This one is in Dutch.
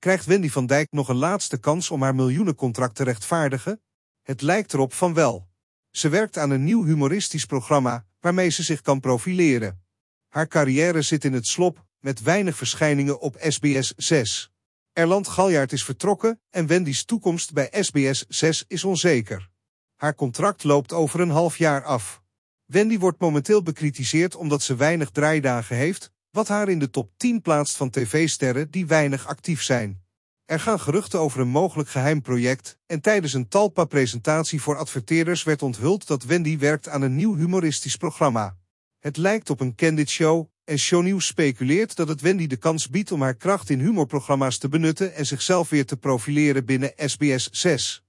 Krijgt Wendy van Dijk nog een laatste kans om haar miljoenencontract te rechtvaardigen? Het lijkt erop van wel. Ze werkt aan een nieuw humoristisch programma waarmee ze zich kan profileren. Haar carrière zit in het slop, met weinig verschijningen op SBS 6. Erland Galjaard is vertrokken en Wendy's toekomst bij SBS 6 is onzeker. Haar contract loopt over een half jaar af. Wendy wordt momenteel bekritiseerd omdat ze weinig draaidagen heeft, wat haar in de top 10 plaatst van tv-sterren die weinig actief zijn. Er gaan geruchten over een mogelijk geheim project en tijdens een Talpa-presentatie voor adverteerders werd onthuld dat Wendy werkt aan een nieuw humoristisch programma. Het lijkt op een candid show en Shownieuws speculeert dat het Wendy de kans biedt om haar kracht in humorprogramma's te benutten en zichzelf weer te profileren binnen SBS 6.